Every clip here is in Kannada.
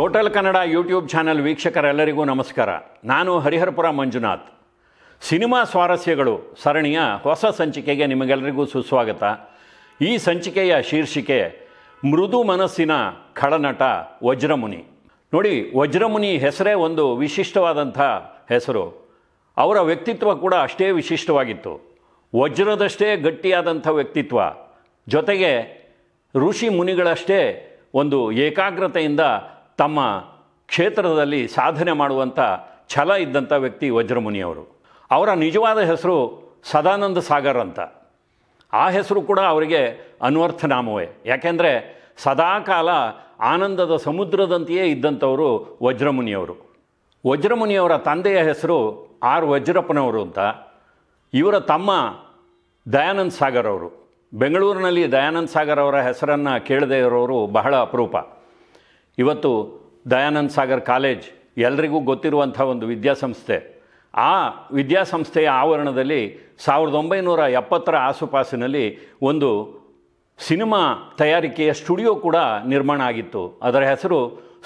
ಟೋಟಲ್ ಕನ್ನಡ ಯೂಟ್ಯೂಬ್ ಚಾನಲ್ ವೀಕ್ಷಕರೆಲ್ಲರಿಗೂ ನಮಸ್ಕಾರ ನಾನು ಹರಿಹರಪುರ ಮಂಜುನಾಥ್ ಸಿನಿಮಾ ಸ್ವಾರಸ್ಯಗಳು ಸರಣಿಯ ಹೊಸ ಸಂಚಿಕೆಗೆ ನಿಮಗೆಲ್ಲರಿಗೂ ಸುಸ್ವಾಗತ ಈ ಸಂಚಿಕೆಯ ಶೀರ್ಷಿಕೆ ಮೃದು ಮನಸ್ಸಿನ ಖಳನಟ ವಜ್ರಮುನಿ ನೋಡಿ ವಜ್ರಮುನಿ ಹೆಸರೇ ಒಂದು ವಿಶಿಷ್ಟವಾದಂಥ ಹೆಸರು ಅವರ ವ್ಯಕ್ತಿತ್ವ ಕೂಡ ಅಷ್ಟೇ ವಿಶಿಷ್ಟವಾಗಿತ್ತು ವಜ್ರದಷ್ಟೇ ಗಟ್ಟಿಯಾದಂಥ ವ್ಯಕ್ತಿತ್ವ ಜೊತೆಗೆ ಋಷಿ ಮುನಿಗಳಷ್ಟೇ ಒಂದು ಏಕಾಗ್ರತೆಯಿಂದ ತಮ್ಮ ಕ್ಷೇತ್ರದಲ್ಲಿ ಸಾಧನೆ ಮಾಡುವಂಥ ಛಲ ಇದ್ದಂಥ ವ್ಯಕ್ತಿ ವಜ್ರಮುನಿಯವರು ಅವರ ನಿಜವಾದ ಹೆಸರು ಸದಾನಂದ ಸಾಗರ್ ಅಂತ ಆ ಹೆಸರು ಕೂಡ ಅವರಿಗೆ ನಾಮವೇ ಯಾಕೆಂದರೆ ಸದಾಕಾಲ ಆನಂದದ ಸಮುದ್ರದಂತೆಯೇ ಇದ್ದಂಥವರು ವಜ್ರಮುನಿಯವರು ವಜ್ರಮುನಿಯವರ ತಂದೆಯ ಹೆಸರು ಆರ್ ವಜ್ರಪ್ಪನವರು ಅಂತ ಇವರ ತಮ್ಮ ದಯಾನಂದ ಸಾಗರ್ ಅವರು ಬೆಂಗಳೂರಿನಲ್ಲಿ ದಯಾನಂದ ಸಾಗರ್ ಅವರ ಹೆಸರನ್ನು ಕೇಳದೇ ಇರೋರು ಬಹಳ ಅಪರೂಪ ಇವತ್ತು ದಯಾನಂದ್ ಸಾಗರ್ ಕಾಲೇಜ್ ಎಲ್ರಿಗೂ ಗೊತ್ತಿರುವಂಥ ಒಂದು ವಿದ್ಯಾಸಂಸ್ಥೆ ಆ ವಿದ್ಯಾಸಂಸ್ಥೆಯ ಆವರಣದಲ್ಲಿ ಸಾವಿರದ ಒಂಬೈನೂರ ಎಪ್ಪತ್ತರ ಆಸುಪಾಸಿನಲ್ಲಿ ಒಂದು ಸಿನಿಮಾ ತಯಾರಿಕೆಯ ಸ್ಟುಡಿಯೋ ಕೂಡ ನಿರ್ಮಾಣ ಆಗಿತ್ತು ಅದರ ಹೆಸರು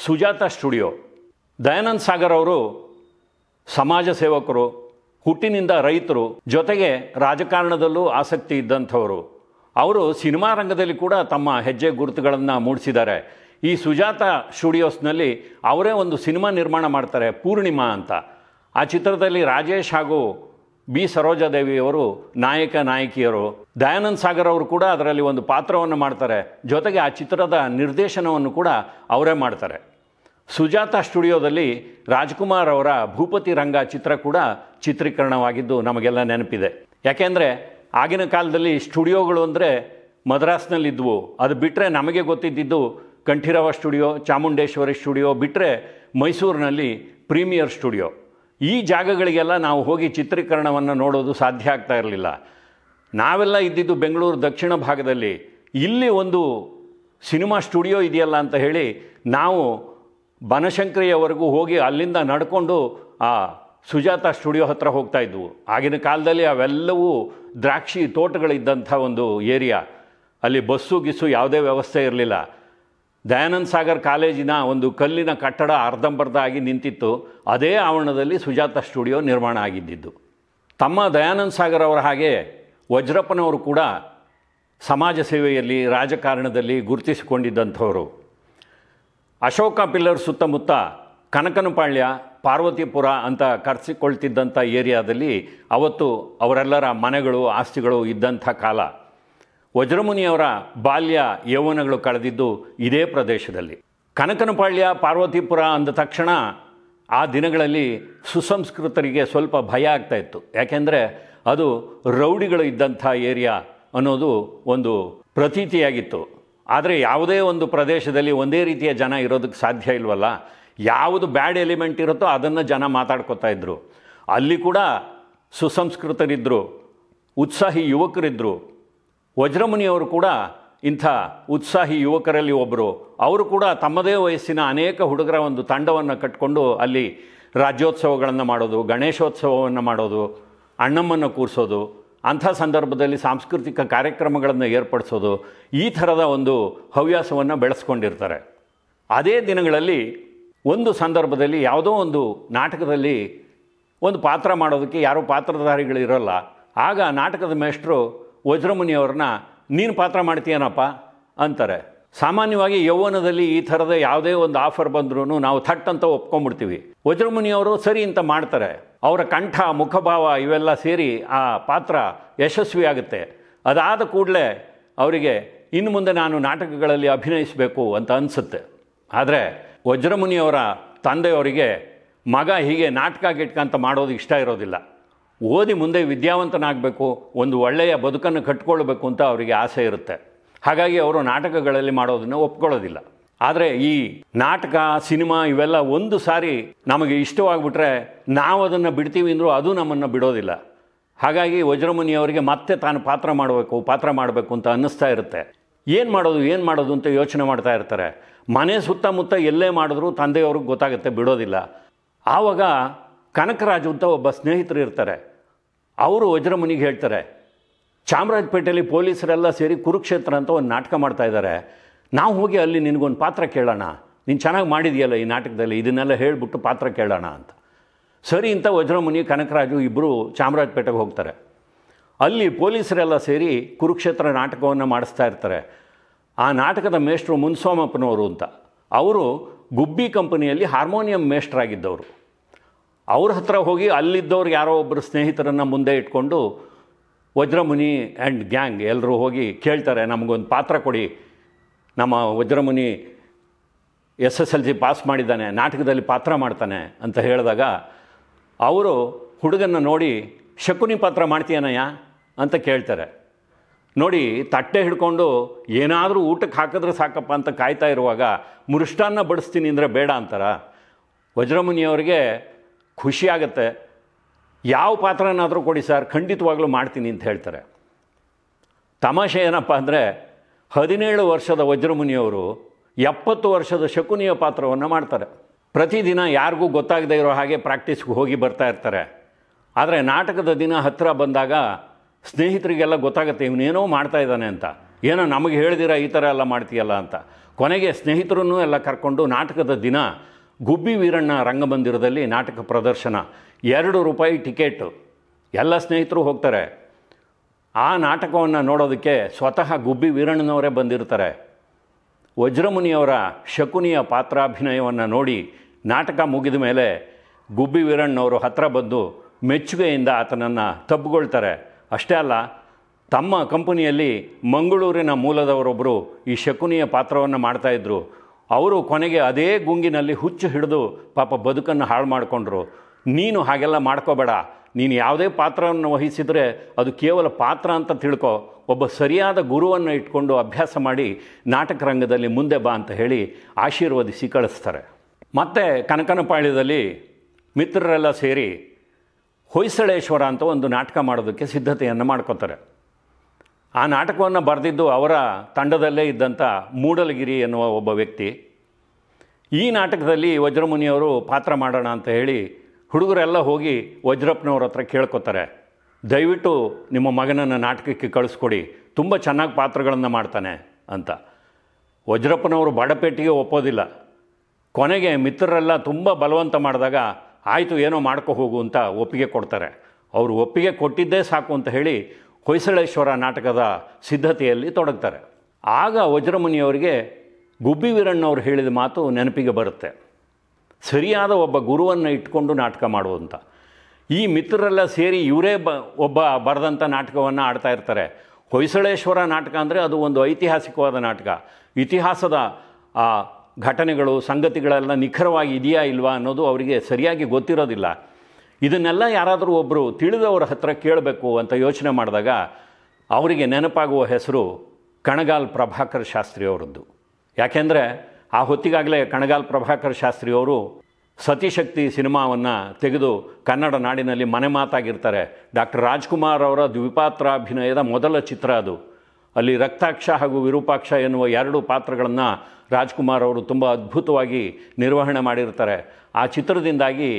ಸುಜಾತ ಸ್ಟುಡಿಯೋ ದಯಾನಂದ್ ಸಾಗರ್ ಅವರು ಸಮಾಜ ಸೇವಕರು ಹುಟ್ಟಿನಿಂದ ರೈತರು ಜೊತೆಗೆ ರಾಜಕಾರಣದಲ್ಲೂ ಆಸಕ್ತಿ ಇದ್ದಂಥವರು ಅವರು ಸಿನಿಮಾ ರಂಗದಲ್ಲಿ ಕೂಡ ತಮ್ಮ ಹೆಜ್ಜೆ ಗುರುತುಗಳನ್ನು ಮೂಡಿಸಿದ್ದಾರೆ ಈ ಸುಜಾತ ಸ್ಟುಡಿಯೋಸ್ನಲ್ಲಿ ಅವರೇ ಒಂದು ಸಿನಿಮಾ ನಿರ್ಮಾಣ ಮಾಡ್ತಾರೆ ಪೂರ್ಣಿಮಾ ಅಂತ ಆ ಚಿತ್ರದಲ್ಲಿ ರಾಜೇಶ್ ಹಾಗೂ ಬಿ ಸರೋಜಾದೇವಿಯವರು ನಾಯಕ ನಾಯಕಿಯರು ದಯಾನಂದ್ ಸಾಗರ್ ಅವರು ಕೂಡ ಅದರಲ್ಲಿ ಒಂದು ಪಾತ್ರವನ್ನು ಮಾಡ್ತಾರೆ ಜೊತೆಗೆ ಆ ಚಿತ್ರದ ನಿರ್ದೇಶನವನ್ನು ಕೂಡ ಅವರೇ ಮಾಡ್ತಾರೆ ಸುಜಾತ ಸ್ಟುಡಿಯೋದಲ್ಲಿ ರಾಜ್ಕುಮಾರ್ ಅವರ ಭೂಪತಿ ರಂಗ ಚಿತ್ರ ಕೂಡ ಚಿತ್ರೀಕರಣವಾಗಿದ್ದು ನಮಗೆಲ್ಲ ನೆನಪಿದೆ ಯಾಕೆಂದರೆ ಆಗಿನ ಕಾಲದಲ್ಲಿ ಸ್ಟುಡಿಯೋಗಳು ಅಂದರೆ ಮದ್ರಾಸ್ನಲ್ಲಿದ್ದವು ಅದು ಬಿಟ್ಟರೆ ನಮಗೆ ಗೊತ್ತಿದ್ದಿದ್ದು ಕಂಠೀರವ ಸ್ಟುಡಿಯೋ ಚಾಮುಂಡೇಶ್ವರಿ ಸ್ಟುಡಿಯೋ ಬಿಟ್ಟರೆ ಮೈಸೂರಿನಲ್ಲಿ ಪ್ರೀಮಿಯರ್ ಸ್ಟುಡಿಯೋ ಈ ಜಾಗಗಳಿಗೆಲ್ಲ ನಾವು ಹೋಗಿ ಚಿತ್ರೀಕರಣವನ್ನು ನೋಡೋದು ಸಾಧ್ಯ ಆಗ್ತಾ ಇರಲಿಲ್ಲ ನಾವೆಲ್ಲ ಇದ್ದಿದ್ದು ಬೆಂಗಳೂರು ದಕ್ಷಿಣ ಭಾಗದಲ್ಲಿ ಇಲ್ಲಿ ಒಂದು ಸಿನಿಮಾ ಸ್ಟುಡಿಯೋ ಇದೆಯಲ್ಲ ಅಂತ ಹೇಳಿ ನಾವು ಬನಶಂಕರಿಯವರೆಗೂ ಹೋಗಿ ಅಲ್ಲಿಂದ ನಡ್ಕೊಂಡು ಆ ಸುಜಾತ ಸ್ಟುಡಿಯೋ ಹತ್ರ ಹೋಗ್ತಾ ಇದ್ವು ಆಗಿನ ಕಾಲದಲ್ಲಿ ಅವೆಲ್ಲವೂ ದ್ರಾಕ್ಷಿ ತೋಟಗಳಿದ್ದಂಥ ಒಂದು ಏರಿಯಾ ಅಲ್ಲಿ ಬಸ್ಸು ಗಿಸ್ಸು ಯಾವುದೇ ವ್ಯವಸ್ಥೆ ಇರಲಿಲ್ಲ ದಯಾನಂದ ಸಾಗರ್ ಕಾಲೇಜಿನ ಒಂದು ಕಲ್ಲಿನ ಕಟ್ಟಡ ಅರ್ಧಂಬರ್ಧ ಆಗಿ ನಿಂತಿತ್ತು ಅದೇ ಆವರಣದಲ್ಲಿ ಸುಜಾತ ಸ್ಟುಡಿಯೋ ನಿರ್ಮಾಣ ಆಗಿದ್ದಿದ್ದು ತಮ್ಮ ದಯಾನಂದ ಸಾಗರ್ ಅವರ ಹಾಗೆ ವಜ್ರಪ್ಪನವರು ಕೂಡ ಸಮಾಜ ಸೇವೆಯಲ್ಲಿ ರಾಜಕಾರಣದಲ್ಲಿ ಗುರುತಿಸಿಕೊಂಡಿದ್ದಂಥವರು ಅಶೋಕ ಪಿಲ್ಲರ್ ಸುತ್ತಮುತ್ತ ಕನಕನಪಾಳ್ಯ ಪಾರ್ವತಿಪುರ ಅಂತ ಕರೆಸಿಕೊಳ್ತಿದ್ದಂಥ ಏರಿಯಾದಲ್ಲಿ ಅವತ್ತು ಅವರೆಲ್ಲರ ಮನೆಗಳು ಆಸ್ತಿಗಳು ಇದ್ದಂಥ ಕಾಲ ವಜ್ರಮುನಿಯವರ ಬಾಲ್ಯ ಯೌವನಗಳು ಕಳೆದಿದ್ದು ಇದೇ ಪ್ರದೇಶದಲ್ಲಿ ಕನಕನಪಾಳ್ಯ ಪಾರ್ವತಿಪುರ ಅಂದ ತಕ್ಷಣ ಆ ದಿನಗಳಲ್ಲಿ ಸುಸಂಸ್ಕೃತರಿಗೆ ಸ್ವಲ್ಪ ಭಯ ಆಗ್ತಾ ಇತ್ತು ಯಾಕೆಂದರೆ ಅದು ರೌಡಿಗಳು ಇದ್ದಂಥ ಏರಿಯಾ ಅನ್ನೋದು ಒಂದು ಪ್ರತೀತಿಯಾಗಿತ್ತು ಆದರೆ ಯಾವುದೇ ಒಂದು ಪ್ರದೇಶದಲ್ಲಿ ಒಂದೇ ರೀತಿಯ ಜನ ಇರೋದಕ್ಕೆ ಸಾಧ್ಯ ಇಲ್ವಲ್ಲ ಯಾವುದು ಬ್ಯಾಡ್ ಎಲಿಮೆಂಟ್ ಇರುತ್ತೋ ಅದನ್ನು ಜನ ಮಾತಾಡ್ಕೋತಾ ಇದ್ದರು ಅಲ್ಲಿ ಕೂಡ ಸುಸಂಸ್ಕೃತರಿದ್ದರು ಉತ್ಸಾಹಿ ಯುವಕರಿದ್ದರು ವಜ್ರಮುನಿಯವರು ಕೂಡ ಇಂಥ ಉತ್ಸಾಹಿ ಯುವಕರಲ್ಲಿ ಒಬ್ಬರು ಅವರು ಕೂಡ ತಮ್ಮದೇ ವಯಸ್ಸಿನ ಅನೇಕ ಹುಡುಗರ ಒಂದು ತಂಡವನ್ನು ಕಟ್ಟಿಕೊಂಡು ಅಲ್ಲಿ ರಾಜ್ಯೋತ್ಸವಗಳನ್ನು ಮಾಡೋದು ಗಣೇಶೋತ್ಸವವನ್ನು ಮಾಡೋದು ಅಣ್ಣಮ್ಮನ್ನು ಕೂರಿಸೋದು ಅಂಥ ಸಂದರ್ಭದಲ್ಲಿ ಸಾಂಸ್ಕೃತಿಕ ಕಾರ್ಯಕ್ರಮಗಳನ್ನು ಏರ್ಪಡಿಸೋದು ಈ ಥರದ ಒಂದು ಹವ್ಯಾಸವನ್ನು ಬೆಳೆಸ್ಕೊಂಡಿರ್ತಾರೆ ಅದೇ ದಿನಗಳಲ್ಲಿ ಒಂದು ಸಂದರ್ಭದಲ್ಲಿ ಯಾವುದೋ ಒಂದು ನಾಟಕದಲ್ಲಿ ಒಂದು ಪಾತ್ರ ಮಾಡೋದಕ್ಕೆ ಯಾರೂ ಪಾತ್ರಧಾರಿಗಳಿರೋಲ್ಲ ಆಗ ನಾಟಕದ ಮೇಷ್ಟ್ರು ವಜ್ರಮುನಿಯವ್ರನ್ನ ನೀನು ಪಾತ್ರ ಮಾಡ್ತೀಯನಪ್ಪ ಅಂತಾರೆ ಸಾಮಾನ್ಯವಾಗಿ ಯೌವನದಲ್ಲಿ ಈ ಥರದ ಯಾವುದೇ ಒಂದು ಆಫರ್ ಬಂದ್ರೂ ನಾವು ಥಟ್ ಅಂತ ಒಪ್ಕೊಂಡ್ಬಿಡ್ತೀವಿ ವಜ್ರಮುನಿಯವರು ಸರಿ ಅಂತ ಮಾಡ್ತಾರೆ ಅವರ ಕಂಠ ಮುಖಭಾವ ಇವೆಲ್ಲ ಸೇರಿ ಆ ಪಾತ್ರ ಯಶಸ್ವಿ ಆಗುತ್ತೆ ಅದಾದ ಕೂಡಲೇ ಅವರಿಗೆ ಇನ್ನು ಮುಂದೆ ನಾನು ನಾಟಕಗಳಲ್ಲಿ ಅಭಿನಯಿಸಬೇಕು ಅಂತ ಅನಿಸುತ್ತೆ ಆದರೆ ವಜ್ರಮುನಿಯವರ ತಂದೆಯವರಿಗೆ ಮಗ ಹೀಗೆ ನಾಟಕ ಗಿಟ್ಕ ಮಾಡೋದು ಇಷ್ಟ ಇರೋದಿಲ್ಲ ಓದಿ ಮುಂದೆ ವಿದ್ಯಾವಂತನಾಗಬೇಕು ಒಂದು ಒಳ್ಳೆಯ ಬದುಕನ್ನು ಕಟ್ಕೊಳ್ಬೇಕು ಅಂತ ಅವರಿಗೆ ಆಸೆ ಇರುತ್ತೆ ಹಾಗಾಗಿ ಅವರು ನಾಟಕಗಳಲ್ಲಿ ಮಾಡೋದನ್ನು ಒಪ್ಕೊಳ್ಳೋದಿಲ್ಲ ಆದರೆ ಈ ನಾಟಕ ಸಿನಿಮಾ ಇವೆಲ್ಲ ಒಂದು ಸಾರಿ ನಮಗೆ ಇಷ್ಟವಾಗ್ಬಿಟ್ರೆ ನಾವು ಅದನ್ನು ಬಿಡ್ತೀವಿ ಅಂದರೂ ಅದು ನಮ್ಮನ್ನು ಬಿಡೋದಿಲ್ಲ ಹಾಗಾಗಿ ವಜ್ರಮುನಿಯವರಿಗೆ ಮತ್ತೆ ತಾನು ಪಾತ್ರ ಮಾಡಬೇಕು ಪಾತ್ರ ಮಾಡಬೇಕು ಅಂತ ಅನ್ನಿಸ್ತಾ ಇರುತ್ತೆ ಏನು ಮಾಡೋದು ಏನು ಮಾಡೋದು ಅಂತ ಯೋಚನೆ ಮಾಡ್ತಾ ಇರ್ತಾರೆ ಮನೆ ಸುತ್ತಮುತ್ತ ಎಲ್ಲೇ ಮಾಡಿದ್ರೂ ತಂದೆಯವ್ರಿಗೆ ಗೊತ್ತಾಗುತ್ತೆ ಬಿಡೋದಿಲ್ಲ ಆವಾಗ ಕನಕರಾಜು ಅಂತ ಒಬ್ಬ ಸ್ನೇಹಿತರು ಇರ್ತಾರೆ ಅವರು ವಜ್ರಮುನಿಗೆ ಹೇಳ್ತಾರೆ ಚಾಮರಾಜಪೇಟೆಯಲ್ಲಿ ಪೊಲೀಸರೆಲ್ಲ ಸೇರಿ ಕುರುಕ್ಷೇತ್ರ ಅಂತ ಒಂದು ನಾಟಕ ಮಾಡ್ತಾ ಇದ್ದಾರೆ ನಾವು ಹೋಗಿ ಅಲ್ಲಿ ನಿನಗೊಂದು ಪಾತ್ರ ಕೇಳೋಣ ನೀನು ಚೆನ್ನಾಗಿ ಮಾಡಿದೆಯಲ್ಲ ಈ ನಾಟಕದಲ್ಲಿ ಇದನ್ನೆಲ್ಲ ಹೇಳಿಬಿಟ್ಟು ಪಾತ್ರ ಕೇಳೋಣ ಅಂತ ಸರಿ ಅಂತ ವಜ್ರಮುನಿ ಕನಕರಾಜು ಇಬ್ಬರು ಚಾಮರಾಜಪೇಟೆಗೆ ಹೋಗ್ತಾರೆ ಅಲ್ಲಿ ಪೊಲೀಸರೆಲ್ಲ ಸೇರಿ ಕುರುಕ್ಷೇತ್ರ ನಾಟಕವನ್ನು ಮಾಡಿಸ್ತಾ ಇರ್ತಾರೆ ಆ ನಾಟಕದ ಮೇಷ್ಟ್ರು ಮುನ್ಸೋಮಪ್ಪನವರು ಅಂತ ಅವರು ಗುಬ್ಬಿ ಕಂಪನಿಯಲ್ಲಿ ಹಾರ್ಮೋನಿಯಂ ಮೇಷ್ಟ್ರಾಗಿದ್ದವರು ಅವ್ರ ಹತ್ರ ಹೋಗಿ ಅಲ್ಲಿದ್ದವ್ರು ಯಾರೋ ಒಬ್ಬರು ಸ್ನೇಹಿತರನ್ನು ಮುಂದೆ ಇಟ್ಕೊಂಡು ವಜ್ರಮುನಿ ಆ್ಯಂಡ್ ಗ್ಯಾಂಗ್ ಎಲ್ಲರೂ ಹೋಗಿ ಕೇಳ್ತಾರೆ ನಮಗೊಂದು ಪಾತ್ರ ಕೊಡಿ ನಮ್ಮ Vajramuni S S L C pass ಮಾಡಿದ್ದಾನೆ ನಾಟಕದಲ್ಲಿ ಪಾತ್ರ ಮಾಡ್ತಾನೆ ಅಂತ ಹೇಳಿದಾಗ ಅವರು ಹುಡುಗನ ನೋಡಿ ಶಕುನಿ ಪಾತ್ರ ಮಾಡ್ತೀಯನಯ್ಯ ಅಂತ ಕೇಳ್ತಾರೆ ನೋಡಿ ತಟ್ಟೆ ಹಿಡ್ಕೊಂಡು ಏನಾದರೂ ಊಟಕ್ಕೆ ಹಾಕಿದ್ರೆ ಸಾಕಪ್ಪ ಅಂತ ಕಾಯ್ತಾ ಇರುವಾಗ ಮೃಷ್ಟಾನ್ನ ಬಡಿಸ್ತೀನಿ ಅಂದರೆ ಬೇಡ ಅಂತಾರ ವಜ್ರಮುನಿಯವರಿಗೆ ಖುಷಿಯಾಗತ್ತೆ ಯಾವ ಪಾತ್ರನಾದರೂ ಕೊಡಿ ಸರ್ ಖಂಡಿತವಾಗ್ಲೂ ಮಾಡ್ತೀನಿ ಅಂತ ಹೇಳ್ತಾರೆ ತಮಾಷೆ ಏನಪ್ಪ ಅಂದರೆ ಹದಿನೇಳು ವರ್ಷದ ವಜ್ರಮುನಿಯವರು ಎಪ್ಪತ್ತು ವರ್ಷದ ಶಕುನಿಯ ಪಾತ್ರವನ್ನು ಮಾಡ್ತಾರೆ ಪ್ರತಿದಿನ ಯಾರಿಗೂ ಗೊತ್ತಾಗದೇ ಇರೋ ಹಾಗೆ ಪ್ರಾಕ್ಟೀಸ್ಗೆ ಹೋಗಿ ಬರ್ತಾ ಇರ್ತಾರೆ ಆದರೆ ನಾಟಕದ ದಿನ ಹತ್ತಿರ ಬಂದಾಗ ಸ್ನೇಹಿತರಿಗೆಲ್ಲ ಗೊತ್ತಾಗುತ್ತೆ ಇವನೇನೋ ಮಾಡ್ತಾ ಇದ್ದಾನೆ ಅಂತ ಏನೋ ನಮಗೆ ಹೇಳಿದಿರ ಈ ಥರ ಎಲ್ಲ ಮಾಡ್ತೀಯಲ್ಲ ಅಂತ ಕೊನೆಗೆ ಸ್ನೇಹಿತರನ್ನೂ ಎಲ್ಲ ಕರ್ಕೊಂಡು ನಾಟಕದ ದಿನ ಗುಬ್ಬಿ ವೀರಣ್ಣ ರಂಗಮಂದಿರದಲ್ಲಿ ನಾಟಕ ಪ್ರದರ್ಶನ ಎರಡು ರೂಪಾಯಿ ಟಿಕೆಟು ಎಲ್ಲ ಸ್ನೇಹಿತರು ಹೋಗ್ತಾರೆ ಆ ನಾಟಕವನ್ನು ನೋಡೋದಕ್ಕೆ ಸ್ವತಃ ಗುಬ್ಬಿ ವೀರಣ್ಣನವರೇ ಬಂದಿರ್ತಾರೆ ವಜ್ರಮುನಿಯವರ ಶಕುನಿಯ ಪಾತ್ರಾಭಿನಯವನ್ನು ನೋಡಿ ನಾಟಕ ಮುಗಿದ ಮೇಲೆ ಗುಬ್ಬಿ ವೀರಣ್ಣವರು ಹತ್ತಿರ ಬಂದು ಮೆಚ್ಚುಗೆಯಿಂದ ಆತನನ್ನು ತಬ್ಬುಗೊಳ್ತಾರೆ ಅಷ್ಟೇ ಅಲ್ಲ ತಮ್ಮ ಕಂಪನಿಯಲ್ಲಿ ಮಂಗಳೂರಿನ ಮೂಲದವರೊಬ್ಬರು ಈ ಶಕುನಿಯ ಪಾತ್ರವನ್ನು ಮಾಡ್ತಾಯಿದ್ರು ಅವರು ಕೊನೆಗೆ ಅದೇ ಗುಂಗಿನಲ್ಲಿ ಹುಚ್ಚು ಹಿಡಿದು ಪಾಪ ಬದುಕನ್ನು ಹಾಳು ಮಾಡಿಕೊಂಡ್ರು ನೀನು ಹಾಗೆಲ್ಲ ಮಾಡ್ಕೋಬೇಡ ನೀನು ಯಾವುದೇ ಪಾತ್ರವನ್ನು ವಹಿಸಿದರೆ ಅದು ಕೇವಲ ಪಾತ್ರ ಅಂತ ತಿಳ್ಕೊ ಒಬ್ಬ ಸರಿಯಾದ ಗುರುವನ್ನು ಇಟ್ಕೊಂಡು ಅಭ್ಯಾಸ ಮಾಡಿ ನಾಟಕ ರಂಗದಲ್ಲಿ ಮುಂದೆ ಬಾ ಅಂತ ಹೇಳಿ ಆಶೀರ್ವದಿಸಿ ಕಳಿಸ್ತಾರೆ ಮತ್ತು ಕನಕನಪಾಳ್ಯದಲ್ಲಿ ಮಿತ್ರರೆಲ್ಲ ಸೇರಿ ಹೊಯ್ಸಳೇಶ್ವರ ಅಂತ ಒಂದು ನಾಟಕ ಮಾಡೋದಕ್ಕೆ ಸಿದ್ಧತೆಯನ್ನು ಮಾಡ್ಕೋತಾರೆ ಆ ನಾಟಕವನ್ನು ಬರೆದಿದ್ದು ಅವರ ತಂಡದಲ್ಲೇ ಇದ್ದಂಥ ಮೂಡಲಗಿರಿ ಎನ್ನುವ ಒಬ್ಬ ವ್ಯಕ್ತಿ ಈ ನಾಟಕದಲ್ಲಿ ವಜ್ರಮುನಿಯವರು ಪಾತ್ರ ಮಾಡೋಣ ಅಂತ ಹೇಳಿ ಹುಡುಗರೆಲ್ಲ ಹೋಗಿ ವಜ್ರಪ್ಪನವ್ರ ಹತ್ರ ಕೇಳ್ಕೊತಾರೆ ದಯವಿಟ್ಟು ನಿಮ್ಮ ಮಗನನ್ನು ನಾಟಕಕ್ಕೆ ಕಳಿಸ್ಕೊಡಿ ತುಂಬ ಚೆನ್ನಾಗಿ ಪಾತ್ರಗಳನ್ನು ಮಾಡ್ತಾನೆ ಅಂತ ವಜ್ರಪ್ಪನವರು ಬಡಪೇಟಿಗೆ ಒಪ್ಪೋದಿಲ್ಲ ಕೊನೆಗೆ ಮಿತ್ರರೆಲ್ಲ ತುಂಬ ಬಲವಂತ ಮಾಡಿದಾಗ ಆಯಿತು ಏನೋ ಮಾಡ್ಕೋ ಹೋಗು ಅಂತ ಒಪ್ಪಿಗೆ ಕೊಡ್ತಾರೆ ಅವರು ಒಪ್ಪಿಗೆ ಕೊಟ್ಟಿದ್ದೇ ಸಾಕು ಅಂತ ಹೇಳಿ ಹೊಯ್ಸಳೇಶ್ವರ ನಾಟಕದ ಸಿದ್ಧತೆಯಲ್ಲಿ ತೊಡಗ್ತಾರೆ ಆಗ ವಜ್ರಮುನಿಯವರಿಗೆ ಗುಬ್ಬಿ ವೀರಣ್ಣವರು ಹೇಳಿದ ಮಾತು ನೆನಪಿಗೆ ಬರುತ್ತೆ ಸರಿಯಾದ ಒಬ್ಬ ಗುರುವನ್ನು ಇಟ್ಕೊಂಡು ನಾಟಕ ಮಾಡುವಂಥ ಈ ಮಿತ್ರರೆಲ್ಲ ಸೇರಿ ಇವರೇ ಬ ಒಬ್ಬ ಬರೆದಂಥ ನಾಟಕವನ್ನು ಆಡ್ತಾ ಇರ್ತಾರೆ ಹೊಯ್ಸಳೇಶ್ವರ ನಾಟಕ ಅಂದರೆ ಅದು ಒಂದು ಐತಿಹಾಸಿಕವಾದ ನಾಟಕ ಇತಿಹಾಸದ ಆ ಘಟನೆಗಳು ಸಂಗತಿಗಳೆಲ್ಲ ನಿಖರವಾಗಿ ಇದೆಯಾ ಇಲ್ವಾ ಅನ್ನೋದು ಅವರಿಗೆ ಸರಿಯಾಗಿ ಗೊತ್ತಿರೋದಿಲ್ಲ ಇದನ್ನೆಲ್ಲ ಯಾರಾದರೂ ಒಬ್ಬರು ತಿಳಿದವರ ಹತ್ರ ಕೇಳಬೇಕು ಅಂತ ಯೋಚನೆ ಮಾಡಿದಾಗ ಅವರಿಗೆ ನೆನಪಾಗುವ ಹೆಸರು ಕಣಗಾಲ್ ಪ್ರಭಾಕರ್ ಶಾಸ್ತ್ರಿಯವರದ್ದು ಯಾಕೆಂದರೆ ಆ ಹೊತ್ತಿಗಾಗಲೇ ಕಣಗಾಲ್ ಪ್ರಭಾಕರ್ ಶಾಸ್ತ್ರಿಯವರು ಸತಿಶಕ್ತಿ ಸಿನಿಮಾವನ್ನು ತೆಗೆದು ಕನ್ನಡ ನಾಡಿನಲ್ಲಿ ಮನೆ ಮಾತಾಗಿರ್ತಾರೆ ಡಾಕ್ಟರ್ ರಾಜ್ಕುಮಾರ್ ಅವರ ದ್ವಿಪಾತ್ರಾಭಿನಯದ ಮೊದಲ ಚಿತ್ರ ಅದು ಅಲ್ಲಿ ರಕ್ತಾಕ್ಷ ಹಾಗೂ ವಿರೂಪಾಕ್ಷ ಎನ್ನುವ ಎರಡು ಪಾತ್ರಗಳನ್ನು ರಾಜ್ಕುಮಾರ್ ಅವರು ತುಂಬ ಅದ್ಭುತವಾಗಿ ನಿರ್ವಹಣೆ ಮಾಡಿರ್ತಾರೆ ಆ ಚಿತ್ರದಿಂದಾಗಿ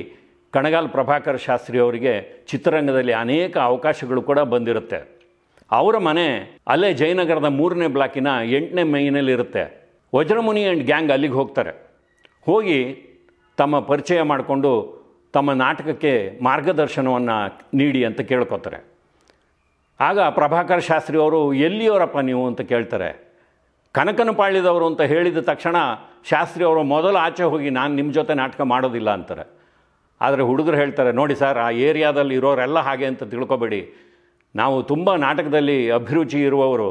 ಕಣಗಾಲ್ ಪ್ರಭಾಕರ್ ಶಾಸ್ತ್ರಿ ಅವರಿಗೆ ಚಿತ್ರರಂಗದಲ್ಲಿ ಅನೇಕ ಅವಕಾಶಗಳು ಕೂಡ ಬಂದಿರುತ್ತೆ ಅವರ ಮನೆ ಅಲ್ಲೇ ಜಯನಗರದ ಮೂರನೇ ಬ್ಲಾಕಿನ ಎಂಟನೇ ಮೈನಲ್ಲಿರುತ್ತೆ ವಜ್ರಮುನಿ ಆ್ಯಂಡ್ ಗ್ಯಾಂಗ್ ಅಲ್ಲಿಗೆ ಹೋಗ್ತಾರೆ ಹೋಗಿ ತಮ್ಮ ಪರಿಚಯ ಮಾಡಿಕೊಂಡು ತಮ್ಮ ನಾಟಕಕ್ಕೆ ಮಾರ್ಗದರ್ಶನವನ್ನು ನೀಡಿ ಅಂತ ಕೇಳ್ಕೊತಾರೆ ಆಗ ಪ್ರಭಾಕರ್ ಶಾಸ್ತ್ರಿ ಅವರು ಎಲ್ಲಿಯವರಪ್ಪ ನೀವು ಅಂತ ಕೇಳ್ತಾರೆ ಕನಕನಪಾಳ್ಯದವರು ಅಂತ ಹೇಳಿದ ತಕ್ಷಣ ಶಾಸ್ತ್ರಿ ಅವರು ಮೊದಲು ಆಚೆ ಹೋಗಿ ನಾನು ನಿಮ್ಮ ಜೊತೆ ನಾಟಕ ಮಾಡೋದಿಲ್ಲ ಅಂತಾರೆ ಆದರೆ ಹುಡುಗರು ಹೇಳ್ತಾರೆ ನೋಡಿ ಸರ್ ಆ ಏರಿಯಾದಲ್ಲಿ ಇರೋರೆಲ್ಲ ಹಾಗೆ ಅಂತ ತಿಳ್ಕೊಬೇಡಿ ನಾವು ತುಂಬ ನಾಟಕದಲ್ಲಿ ಅಭಿರುಚಿ ಇರುವವರು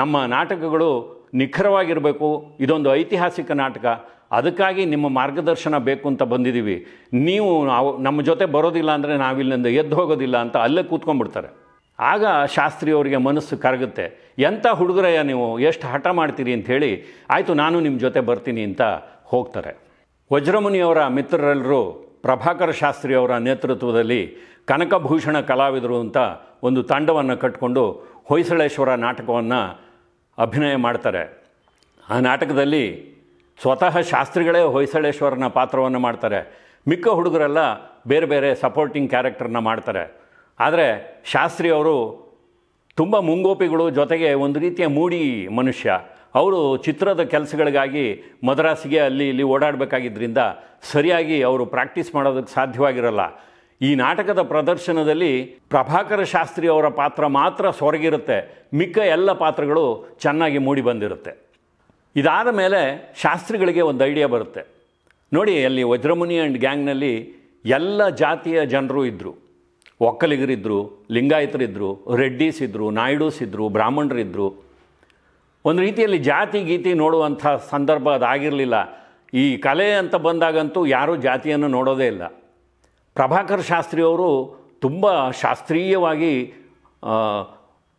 ನಮ್ಮ ನಾಟಕಗಳು ನಿಖರವಾಗಿರಬೇಕು ಇದೊಂದು ಐತಿಹಾಸಿಕ ನಾಟಕ ಅದಕ್ಕಾಗಿ ನಿಮ್ಮ ಮಾರ್ಗದರ್ಶನ ಬೇಕು ಅಂತ ಬಂದಿದ್ದೀವಿ ನೀವು ನಾವು ನಮ್ಮ ಜೊತೆ ಬರೋದಿಲ್ಲ ಅಂದರೆ ನಾವಿಲ್ಲಿಂದ ಎದ್ದು ಹೋಗೋದಿಲ್ಲ ಅಂತ ಅಲ್ಲೇ ಕೂತ್ಕೊಂಡ್ಬಿಡ್ತಾರೆ ಆಗ ಅವರಿಗೆ ಮನಸ್ಸು ಕರಗುತ್ತೆ ಎಂಥ ಹುಡುಗರಯ್ಯ ನೀವು ಎಷ್ಟು ಹಠ ಮಾಡ್ತೀರಿ ಅಂಥೇಳಿ ಆಯಿತು ನಾನು ನಿಮ್ಮ ಜೊತೆ ಬರ್ತೀನಿ ಅಂತ ಹೋಗ್ತಾರೆ ವಜ್ರಮುನಿಯವರ ಮಿತ್ರರೆಲ್ಲರೂ ಪ್ರಭಾಕರ ಶಾಸ್ತ್ರಿ ಅವರ ನೇತೃತ್ವದಲ್ಲಿ ಕನಕಭೂಷಣ ಕಲಾವಿದರು ಅಂತ ಒಂದು ತಂಡವನ್ನು ಕಟ್ಕೊಂಡು ಹೊಯ್ಸಳೇಶ್ವರ ನಾಟಕವನ್ನು ಅಭಿನಯ ಮಾಡ್ತಾರೆ ಆ ನಾಟಕದಲ್ಲಿ ಸ್ವತಃ ಶಾಸ್ತ್ರಿಗಳೇ ಹೊಯ್ಸಳೇಶ್ವರನ ಪಾತ್ರವನ್ನು ಮಾಡ್ತಾರೆ ಮಿಕ್ಕ ಹುಡುಗರೆಲ್ಲ ಬೇರೆ ಬೇರೆ ಸಪೋರ್ಟಿಂಗ್ ಕ್ಯಾರೆಕ್ಟರ್ನ ಮಾಡ್ತಾರೆ ಆದರೆ ಶಾಸ್ತ್ರಿ ಅವರು ತುಂಬ ಮುಂಗೋಪಿಗಳು ಜೊತೆಗೆ ಒಂದು ರೀತಿಯ ಮೂಡಿ ಮನುಷ್ಯ ಅವರು ಚಿತ್ರದ ಕೆಲಸಗಳಿಗಾಗಿ ಮದ್ರಾಸಿಗೆ ಅಲ್ಲಿ ಇಲ್ಲಿ ಓಡಾಡಬೇಕಾಗಿದ್ದರಿಂದ ಸರಿಯಾಗಿ ಅವರು ಪ್ರಾಕ್ಟೀಸ್ ಮಾಡೋದಕ್ಕೆ ಸಾಧ್ಯವಾಗಿರಲ್ಲ ಈ ನಾಟಕದ ಪ್ರದರ್ಶನದಲ್ಲಿ ಪ್ರಭಾಕರ ಶಾಸ್ತ್ರಿ ಅವರ ಪಾತ್ರ ಮಾತ್ರ ಸೊರಗಿರುತ್ತೆ ಮಿಕ್ಕ ಎಲ್ಲ ಪಾತ್ರಗಳು ಚೆನ್ನಾಗಿ ಮೂಡಿ ಬಂದಿರುತ್ತೆ ಇದಾದ ಮೇಲೆ ಶಾಸ್ತ್ರಿಗಳಿಗೆ ಒಂದು ಐಡಿಯಾ ಬರುತ್ತೆ ನೋಡಿ ಅಲ್ಲಿ ವಜ್ರಮುನಿ ಆ್ಯಂಡ್ ಗ್ಯಾಂಗ್ನಲ್ಲಿ ಎಲ್ಲ ಜಾತಿಯ ಜನರು ಇದ್ದರು ಒಕ್ಕಲಿಗರಿದ್ದರು ಲಿಂಗಾಯತರಿದ್ದರು ರೆಡ್ಡೀಸ್ ಇದ್ದರು ನಾಯ್ಡೂಸ್ ಇದ್ದರು ಬ್ರಾಹ್ಮಣರಿದ್ದರು ಒಂದು ರೀತಿಯಲ್ಲಿ ಜಾತಿ ಗೀತಿ ನೋಡುವಂಥ ಸಂದರ್ಭ ಅದಾಗಿರಲಿಲ್ಲ ಈ ಕಲೆ ಅಂತ ಬಂದಾಗಂತೂ ಯಾರೂ ಜಾತಿಯನ್ನು ನೋಡೋದೇ ಇಲ್ಲ ಪ್ರಭಾಕರ್ ಶಾಸ್ತ್ರಿಯವರು ತುಂಬ ಶಾಸ್ತ್ರೀಯವಾಗಿ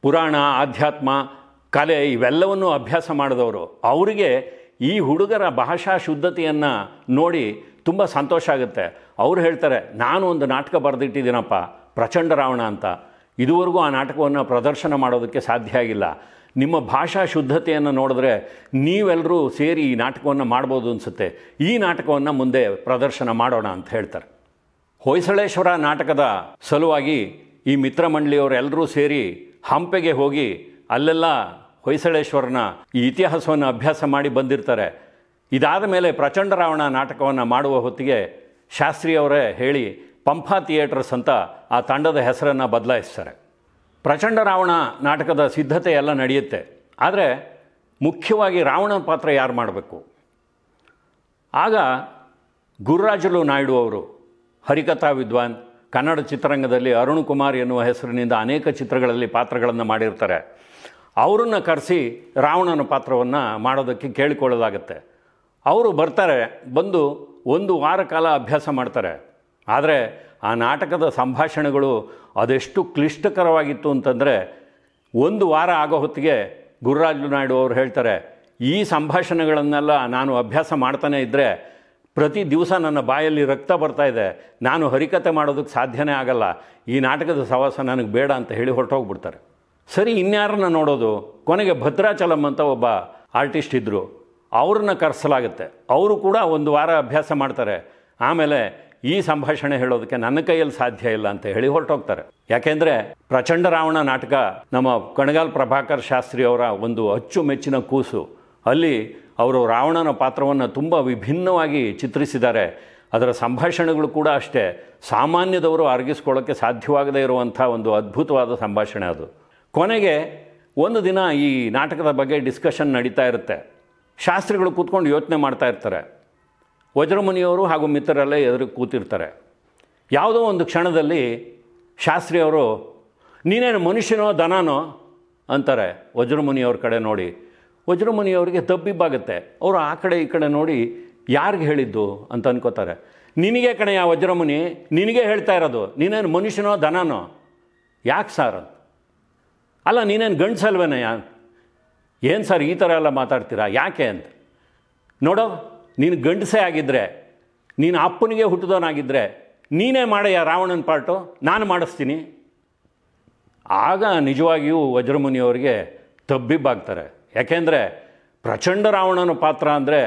ಪುರಾಣ ಆಧ್ಯಾತ್ಮ ಕಲೆ ಇವೆಲ್ಲವನ್ನು ಅಭ್ಯಾಸ ಮಾಡಿದವರು ಅವರಿಗೆ ಈ ಹುಡುಗರ ಭಾಷಾ ಶುದ್ಧತೆಯನ್ನು ನೋಡಿ ತುಂಬ ಸಂತೋಷ ಆಗುತ್ತೆ ಅವ್ರು ಹೇಳ್ತಾರೆ ನಾನು ಒಂದು ನಾಟಕ ಬರೆದಿಟ್ಟಿದ್ದೀನಪ್ಪ ಪ್ರಚಂಡ ರಾವಣ ಅಂತ ಇದುವರೆಗೂ ಆ ನಾಟಕವನ್ನು ಪ್ರದರ್ಶನ ಮಾಡೋದಕ್ಕೆ ಸಾಧ್ಯ ಆಗಿಲ್ಲ ನಿಮ್ಮ ಭಾಷಾ ಶುದ್ಧತೆಯನ್ನು ನೋಡಿದ್ರೆ ನೀವೆಲ್ಲರೂ ಸೇರಿ ಈ ನಾಟಕವನ್ನು ಮಾಡ್ಬೋದು ಅನಿಸುತ್ತೆ ಈ ನಾಟಕವನ್ನು ಮುಂದೆ ಪ್ರದರ್ಶನ ಮಾಡೋಣ ಅಂತ ಹೇಳ್ತಾರೆ ಹೊಯ್ಸಳೇಶ್ವರ ನಾಟಕದ ಸಲುವಾಗಿ ಈ ಮಿತ್ರಮಂಡಳಿಯವರೆಲ್ಲರೂ ಸೇರಿ ಹಂಪೆಗೆ ಹೋಗಿ ಅಲ್ಲೆಲ್ಲ ಹೊಯ್ಸಳೇಶ್ವರನ ಈ ಇತಿಹಾಸವನ್ನು ಅಭ್ಯಾಸ ಮಾಡಿ ಬಂದಿರ್ತಾರೆ ಇದಾದ ಮೇಲೆ ಪ್ರಚಂಡ ರಾವಣ ನಾಟಕವನ್ನು ಮಾಡುವ ಹೊತ್ತಿಗೆ ಶಾಸ್ತ್ರಿಯವರೇ ಹೇಳಿ ಪಂಪಾ ಥಿಯೇಟರ್ಸ್ ಅಂತ ಆ ತಂಡದ ಹೆಸರನ್ನು ಬದಲಾಯಿಸ್ತಾರೆ ಪ್ರಚಂಡ ರಾವಣ ನಾಟಕದ ಸಿದ್ಧತೆ ಎಲ್ಲ ನಡೆಯುತ್ತೆ ಆದರೆ ಮುಖ್ಯವಾಗಿ ರಾವಣನ ಪಾತ್ರ ಯಾರು ಮಾಡಬೇಕು ಆಗ ಗುರುರಾಜಲು ನಾಯ್ಡು ಅವರು ಹರಿಕಥಾ ವಿದ್ವಾನ್ ಕನ್ನಡ ಚಿತ್ರರಂಗದಲ್ಲಿ ಅರುಣ್ ಕುಮಾರ್ ಎನ್ನುವ ಹೆಸರಿನಿಂದ ಅನೇಕ ಚಿತ್ರಗಳಲ್ಲಿ ಪಾತ್ರಗಳನ್ನು ಮಾಡಿರ್ತಾರೆ ಅವರನ್ನು ಕರೆಸಿ ರಾವಣನ ಪಾತ್ರವನ್ನು ಮಾಡೋದಕ್ಕೆ ಕೇಳಿಕೊಳ್ಳೋದಾಗತ್ತೆ ಅವರು ಬರ್ತಾರೆ ಬಂದು ಒಂದು ವಾರ ಕಾಲ ಅಭ್ಯಾಸ ಮಾಡ್ತಾರೆ ಆದರೆ ಆ ನಾಟಕದ ಸಂಭಾಷಣೆಗಳು ಅದೆಷ್ಟು ಕ್ಲಿಷ್ಟಕರವಾಗಿತ್ತು ಅಂತಂದರೆ ಒಂದು ವಾರ ಆಗೋ ಹೊತ್ತಿಗೆ ಗುರುರಾಜು ನಾಯ್ಡು ಅವರು ಹೇಳ್ತಾರೆ ಈ ಸಂಭಾಷಣೆಗಳನ್ನೆಲ್ಲ ನಾನು ಅಭ್ಯಾಸ ಮಾಡ್ತಾನೆ ಇದ್ದರೆ ಪ್ರತಿ ದಿವಸ ನನ್ನ ಬಾಯಲ್ಲಿ ರಕ್ತ ಬರ್ತಾ ಇದೆ ನಾನು ಹರಿಕತೆ ಮಾಡೋದಕ್ಕೆ ಸಾಧ್ಯನೇ ಆಗಲ್ಲ ಈ ನಾಟಕದ ಸವಾಸ ನನಗೆ ಬೇಡ ಅಂತ ಹೇಳಿ ಹೊರಟೋಗ್ಬಿಡ್ತಾರೆ ಸರಿ ಇನ್ಯಾರನ್ನ ನೋಡೋದು ಕೊನೆಗೆ ಭದ್ರಾಚಲಂ ಅಂತ ಒಬ್ಬ ಆರ್ಟಿಸ್ಟ್ ಇದ್ದರು ಅವ್ರನ್ನ ಕರೆಸಲಾಗುತ್ತೆ ಅವರು ಕೂಡ ಒಂದು ವಾರ ಅಭ್ಯಾಸ ಮಾಡ್ತಾರೆ ಆಮೇಲೆ ಈ ಸಂಭಾಷಣೆ ಹೇಳೋದಕ್ಕೆ ನನ್ನ ಕೈಯಲ್ಲಿ ಸಾಧ್ಯ ಇಲ್ಲ ಅಂತ ಹೇಳಿ ಹೊರಟೋಗ್ತಾರೆ ಯಾಕೆಂದರೆ ಪ್ರಚಂಡ ರಾವಣ ನಾಟಕ ನಮ್ಮ ಕಣಗಾಲ್ ಪ್ರಭಾಕರ್ ಶಾಸ್ತ್ರಿ ಅವರ ಒಂದು ಅಚ್ಚುಮೆಚ್ಚಿನ ಕೂಸು ಅಲ್ಲಿ ಅವರು ರಾವಣನ ಪಾತ್ರವನ್ನು ತುಂಬ ವಿಭಿನ್ನವಾಗಿ ಚಿತ್ರಿಸಿದ್ದಾರೆ ಅದರ ಸಂಭಾಷಣೆಗಳು ಕೂಡ ಅಷ್ಟೇ ಸಾಮಾನ್ಯದವರು ಅರ್ಗಿಸ್ಕೊಳ್ಳೋಕ್ಕೆ ಸಾಧ್ಯವಾಗದೇ ಇರುವಂಥ ಒಂದು ಅದ್ಭುತವಾದ ಸಂಭಾಷಣೆ ಅದು ಕೊನೆಗೆ ಒಂದು ದಿನ ಈ ನಾಟಕದ ಬಗ್ಗೆ ಡಿಸ್ಕಷನ್ ನಡೀತಾ ಇರುತ್ತೆ ಶಾಸ್ತ್ರಿಗಳು ಕೂತ್ಕೊಂಡು ಯೋಚನೆ ಮಾಡ್ತಾ ಇರ್ತಾರೆ ವಜ್ರಮುನಿಯವರು ಹಾಗೂ ಮಿತ್ರರೆಲ್ಲ ಎದುರು ಕೂತಿರ್ತಾರೆ ಯಾವುದೋ ಒಂದು ಕ್ಷಣದಲ್ಲಿ ಶಾಸ್ತ್ರಿಯವರು ನೀನೇನು ಮನುಷ್ಯನೋ ದನನೋ ಅಂತಾರೆ ವಜ್ರಮುನಿಯವ್ರ ಕಡೆ ನೋಡಿ ವಜ್ರಮುನಿಯವರಿಗೆ ದಬ್ಬಿಬ್ಬಾಗುತ್ತೆ ಅವರು ಆ ಕಡೆ ಈ ಕಡೆ ನೋಡಿ ಯಾರಿಗೆ ಹೇಳಿದ್ದು ಅಂತ ಅನ್ಕೋತಾರೆ ನಿನಗೆ ಕಣೆಯ ವಜ್ರಮುನಿ ನಿನಗೆ ಹೇಳ್ತಾ ಇರೋದು ನೀನೇನು ಮನುಷ್ಯನೋ ದನನೋ ಯಾಕೆ ಸರ್ ಅಲ್ಲ ನೀನೇನು ಯಾ ಏನು ಸರ್ ಈ ಥರ ಎಲ್ಲ ಮಾತಾಡ್ತೀರಾ ಯಾಕೆ ಅಂತ ನೋಡೋ ನೀನು ಗಂಡಸೇ ಆಗಿದ್ದರೆ ನೀನು ಅಪ್ಪನಿಗೆ ಹುಟ್ಟಿದವನಾಗಿದ್ದರೆ ನೀನೇ ಮಾಡಯ್ಯ ರಾವಣನ ಪಾರ್ಟು ನಾನು ಮಾಡಿಸ್ತೀನಿ ಆಗ ನಿಜವಾಗಿಯೂ ವಜ್ರಮುನಿಯವರಿಗೆ ತಬ್ಬಿಬ್ಬಾಗ್ತಾರೆ ಯಾಕೆಂದರೆ ಪ್ರಚಂಡ ರಾವಣನ ಪಾತ್ರ ಅಂದರೆ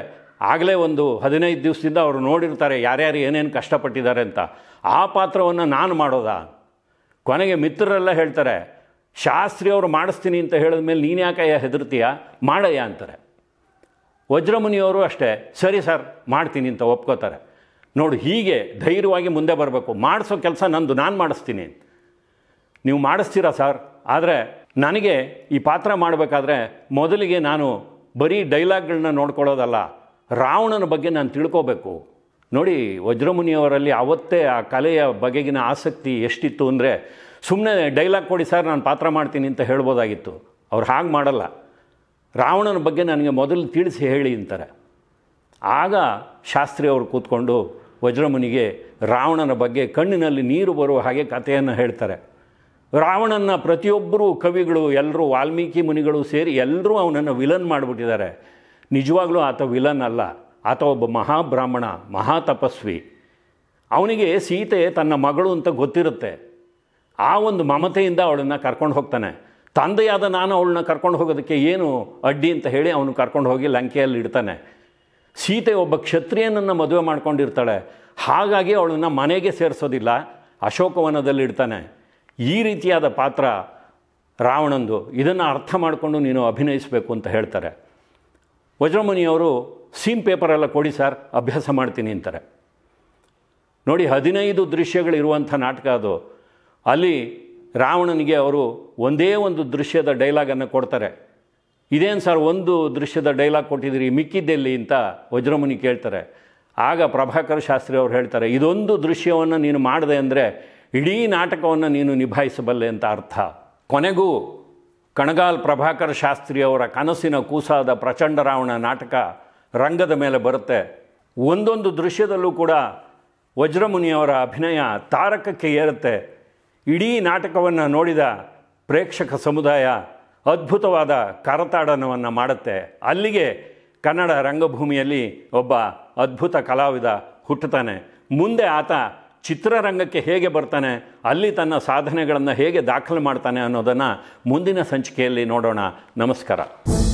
ಆಗಲೇ ಒಂದು ಹದಿನೈದು ದಿವಸದಿಂದ ಅವರು ನೋಡಿರ್ತಾರೆ ಯಾರ್ಯಾರು ಏನೇನು ಕಷ್ಟಪಟ್ಟಿದ್ದಾರೆ ಅಂತ ಆ ಪಾತ್ರವನ್ನು ನಾನು ಮಾಡೋದಾ ಕೊನೆಗೆ ಮಿತ್ರರೆಲ್ಲ ಹೇಳ್ತಾರೆ ಶಾಸ್ತ್ರಿ ಅವರು ಮಾಡಿಸ್ತೀನಿ ಅಂತ ಹೇಳಿದ ಮೇಲೆ ನೀನು ಯಾಕಯ್ಯ ಹೆದರ್ತೀಯ ಮಾಡಯ್ಯ ಅಂತಾರೆ ವಜ್ರಮುನಿಯವರು ಅಷ್ಟೇ ಸರಿ ಸರ್ ಮಾಡ್ತೀನಿ ಅಂತ ಒಪ್ಕೋತಾರೆ ನೋಡು ಹೀಗೆ ಧೈರ್ಯವಾಗಿ ಮುಂದೆ ಬರಬೇಕು ಮಾಡಿಸೋ ಕೆಲಸ ನಂದು ನಾನು ಮಾಡಿಸ್ತೀನಿ ನೀವು ಮಾಡಿಸ್ತೀರಾ ಸರ್ ಆದರೆ ನನಗೆ ಈ ಪಾತ್ರ ಮಾಡಬೇಕಾದ್ರೆ ಮೊದಲಿಗೆ ನಾನು ಬರೀ ಡೈಲಾಗ್ಗಳನ್ನ ನೋಡ್ಕೊಳ್ಳೋದಲ್ಲ ರಾವಣನ ಬಗ್ಗೆ ನಾನು ತಿಳ್ಕೋಬೇಕು ನೋಡಿ ವಜ್ರಮುನಿಯವರಲ್ಲಿ ಅವತ್ತೇ ಆ ಕಲೆಯ ಬಗೆಗಿನ ಆಸಕ್ತಿ ಎಷ್ಟಿತ್ತು ಅಂದರೆ ಸುಮ್ಮನೆ ಡೈಲಾಗ್ ಕೊಡಿ ಸರ್ ನಾನು ಪಾತ್ರ ಮಾಡ್ತೀನಿ ಅಂತ ಹೇಳ್ಬೋದಾಗಿತ್ತು ಅವ್ರು ಹಾಗೆ ಮಾಡಲ್ಲ ರಾವಣನ ಬಗ್ಗೆ ನನಗೆ ಮೊದಲು ತಿಳಿಸಿ ಹೇಳಿ ಅಂತಾರೆ ಆಗ ಶಾಸ್ತ್ರಿ ಅವರು ಕೂತ್ಕೊಂಡು ವಜ್ರಮುನಿಗೆ ರಾವಣನ ಬಗ್ಗೆ ಕಣ್ಣಿನಲ್ಲಿ ನೀರು ಬರುವ ಹಾಗೆ ಕಥೆಯನ್ನು ಹೇಳ್ತಾರೆ ರಾವಣನ ಪ್ರತಿಯೊಬ್ಬರೂ ಕವಿಗಳು ಎಲ್ಲರೂ ವಾಲ್ಮೀಕಿ ಮುನಿಗಳು ಸೇರಿ ಎಲ್ಲರೂ ಅವನನ್ನು ವಿಲನ್ ಮಾಡಿಬಿಟ್ಟಿದ್ದಾರೆ ನಿಜವಾಗ್ಲೂ ಆತ ವಿಲನ್ ಅಲ್ಲ ಆತ ಒಬ್ಬ ಮಹಾಬ್ರಾಹ್ಮಣ ಮಹಾತಪಸ್ವಿ ಅವನಿಗೆ ಸೀತೆ ತನ್ನ ಮಗಳು ಅಂತ ಗೊತ್ತಿರುತ್ತೆ ಆ ಒಂದು ಮಮತೆಯಿಂದ ಅವಳನ್ನು ಕರ್ಕೊಂಡು ಹೋಗ್ತಾನೆ ತಂದೆಯಾದ ನಾನು ಅವಳನ್ನ ಕರ್ಕೊಂಡು ಹೋಗೋದಕ್ಕೆ ಏನು ಅಡ್ಡಿ ಅಂತ ಹೇಳಿ ಅವನು ಕರ್ಕೊಂಡು ಹೋಗಿ ಲಂಕೆಯಲ್ಲಿ ಇಡ್ತಾನೆ ಸೀತೆ ಒಬ್ಬ ಕ್ಷತ್ರಿಯನನ್ನು ಮದುವೆ ಮಾಡ್ಕೊಂಡಿರ್ತಾಳೆ ಹಾಗಾಗಿ ಅವಳನ್ನು ಮನೆಗೆ ಸೇರಿಸೋದಿಲ್ಲ ಅಶೋಕವನದಲ್ಲಿ ಇಡ್ತಾನೆ ಈ ರೀತಿಯಾದ ಪಾತ್ರ ರಾವಣಂದು ಇದನ್ನು ಅರ್ಥ ಮಾಡಿಕೊಂಡು ನೀನು ಅಭಿನಯಿಸಬೇಕು ಅಂತ ಹೇಳ್ತಾರೆ ವಜ್ರಮುನಿಯವರು ಸೀಮ್ ಎಲ್ಲ ಕೊಡಿ ಸರ್ ಅಭ್ಯಾಸ ಮಾಡ್ತೀನಿ ಅಂತಾರೆ ನೋಡಿ ಹದಿನೈದು ದೃಶ್ಯಗಳಿರುವಂಥ ನಾಟಕ ಅದು ಅಲ್ಲಿ ರಾವಣನಿಗೆ ಅವರು ಒಂದೇ ಒಂದು ದೃಶ್ಯದ ಡೈಲಾಗನ್ನು ಕೊಡ್ತಾರೆ ಇದೇನು ಸರ್ ಒಂದು ದೃಶ್ಯದ ಡೈಲಾಗ್ ಕೊಟ್ಟಿದ್ದೀರಿ ಮಿಕ್ಕಿದ್ದೆಲ್ಲಿ ಅಂತ ವಜ್ರಮುನಿ ಕೇಳ್ತಾರೆ ಆಗ ಪ್ರಭಾಕರ್ ಶಾಸ್ತ್ರಿ ಅವರು ಹೇಳ್ತಾರೆ ಇದೊಂದು ದೃಶ್ಯವನ್ನು ನೀನು ಮಾಡಿದೆ ಅಂದರೆ ಇಡೀ ನಾಟಕವನ್ನು ನೀನು ನಿಭಾಯಿಸಬಲ್ಲೆ ಅಂತ ಅರ್ಥ ಕೊನೆಗೂ ಕಣಗಾಲ್ ಪ್ರಭಾಕರ್ ಶಾಸ್ತ್ರಿ ಅವರ ಕನಸಿನ ಕೂಸಾದ ಪ್ರಚಂಡ ರಾವಣ ನಾಟಕ ರಂಗದ ಮೇಲೆ ಬರುತ್ತೆ ಒಂದೊಂದು ದೃಶ್ಯದಲ್ಲೂ ಕೂಡ ವಜ್ರಮುನಿಯವರ ಅಭಿನಯ ತಾರಕಕ್ಕೆ ಏರುತ್ತೆ ಇಡೀ ನಾಟಕವನ್ನು ನೋಡಿದ ಪ್ರೇಕ್ಷಕ ಸಮುದಾಯ ಅದ್ಭುತವಾದ ಕರತಾಡನವನ್ನು ಮಾಡುತ್ತೆ ಅಲ್ಲಿಗೆ ಕನ್ನಡ ರಂಗಭೂಮಿಯಲ್ಲಿ ಒಬ್ಬ ಅದ್ಭುತ ಕಲಾವಿದ ಹುಟ್ಟುತ್ತಾನೆ ಮುಂದೆ ಆತ ಚಿತ್ರರಂಗಕ್ಕೆ ಹೇಗೆ ಬರ್ತಾನೆ ಅಲ್ಲಿ ತನ್ನ ಸಾಧನೆಗಳನ್ನು ಹೇಗೆ ದಾಖಲು ಮಾಡ್ತಾನೆ ಅನ್ನೋದನ್ನು ಮುಂದಿನ ಸಂಚಿಕೆಯಲ್ಲಿ ನೋಡೋಣ ನಮಸ್ಕಾರ